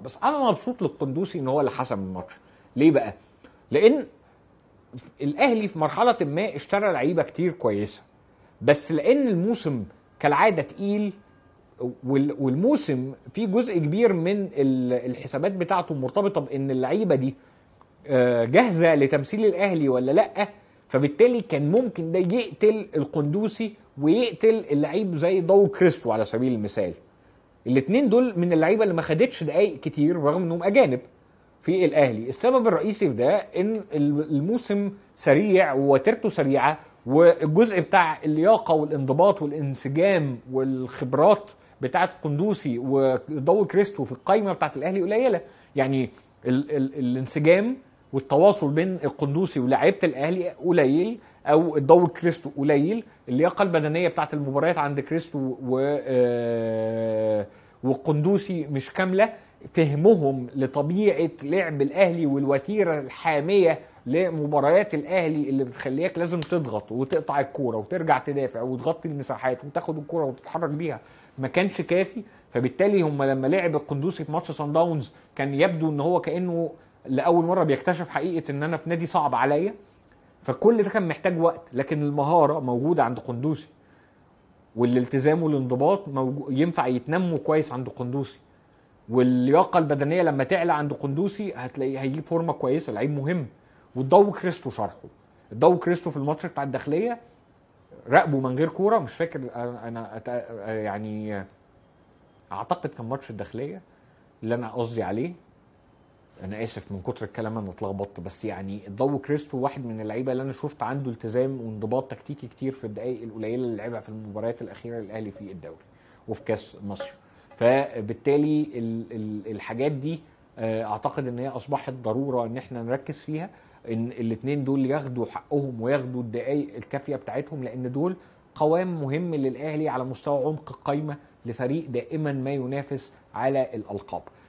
بس انا مبسوط للقندوسي ان هو اللي حسم الماتش ليه بقى لان الاهلي في مرحله ما اشترى لعيبه كتير كويسه بس لان الموسم كالعاده تقيل والموسم في جزء كبير من الحسابات بتاعته مرتبطه بان اللعيبه دي آه، جاهزه لتمثيل الاهلي ولا لا فبالتالي كان ممكن ده يقتل القندوسي ويقتل اللعيب زي ضو كريستو على سبيل المثال الاثنين دول من اللعيبه اللي ما خدتش دقائق كتير رغم انهم اجانب في الاهلي السبب الرئيسي في ده ان الموسم سريع ووتيرته سريعه والجزء بتاع اللياقه والانضباط والانسجام والخبرات بتاعه قندوسي وضو كريستو في القايمه بتاعه الاهلي قليله يعني ال- ال- الانسجام والتواصل بين القندوسي ولاعيبه الاهلي قليل او الضو كريستو قليل اللياقه البدنيه بتاعه المباريات عند كريستو و آه، والقندوسي مش كامله فهمهم لطبيعه لعب الاهلي والوتيره الحاميه لمباريات الاهلي اللي بتخليك لازم تضغط وتقطع الكوره وترجع تدافع وتغطي المساحات وتاخد الكوره وتتحرك بيها ما كانش كافي فبالتالي هم لما لعب القندوسي في ماتش سان داونز كان يبدو ان هو كانه لاول مره بيكتشف حقيقه ان انا في نادي صعب عليا فكل ده كان محتاج وقت لكن المهاره موجوده عند قندوسي والالتزام والانضباط ينفع يتنموا كويس عند قندوسي واللياقه البدنيه لما تعلى عند قندوسي هتلاقيه هيجيب فورمه كويسه لعيب مهم والضو كريستو شرحه الضو كريستو في الماتش بتاع الداخليه راقبه من غير كوره مش فاكر انا يعني اعتقد كان ماتش الداخليه اللي انا قصدي عليه انا اسف من كتر الكلام انا اتلخبطت بس يعني ضو كريستو واحد من اللعيبه اللي انا شفت عنده التزام وانضباط تكتيكي كتير في الدقائق القليله اللي لعبها في المباريات الاخيره للاهلي في الدوري وفي كاس مصر فبالتالي الحاجات دي آه، اعتقد ان هي اصبحت ضروره ان احنا نركز فيها ان الاثنين دول ياخدوا حقهم وياخدوا الدقائق الكافيه بتاعتهم لان دول قوام مهم للاهلي على مستوى عمق القايمه لفريق دائما ما ينافس على الالقاب